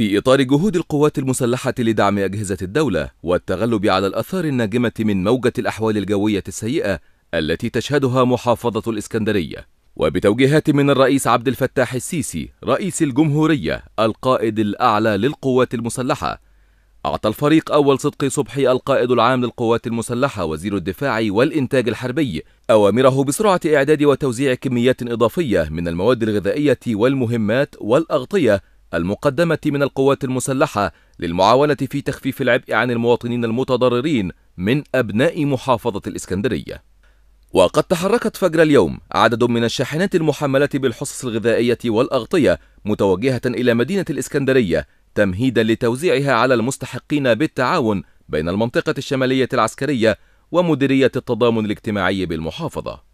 في إطار جهود القوات المسلحة لدعم أجهزة الدولة والتغلب على الآثار الناجمة من موجة الأحوال الجوية السيئة التي تشهدها محافظة الإسكندرية وبتوجيهات من الرئيس عبد الفتاح السيسي رئيس الجمهورية القائد الأعلى للقوات المسلحة أعطى الفريق أول صدقي صبحي القائد العام للقوات المسلحة وزير الدفاع والإنتاج الحربي أوامره بسرعة إعداد وتوزيع كميات إضافية من المواد الغذائية والمهمات والأغطية المقدمة من القوات المسلحة للمعاونة في تخفيف العبء عن المواطنين المتضررين من أبناء محافظة الإسكندرية وقد تحركت فجر اليوم عدد من الشاحنات المحملة بالحصص الغذائية والأغطية متوجهة إلى مدينة الإسكندرية تمهيدا لتوزيعها على المستحقين بالتعاون بين المنطقة الشمالية العسكرية ومديرية التضامن الاجتماعي بالمحافظة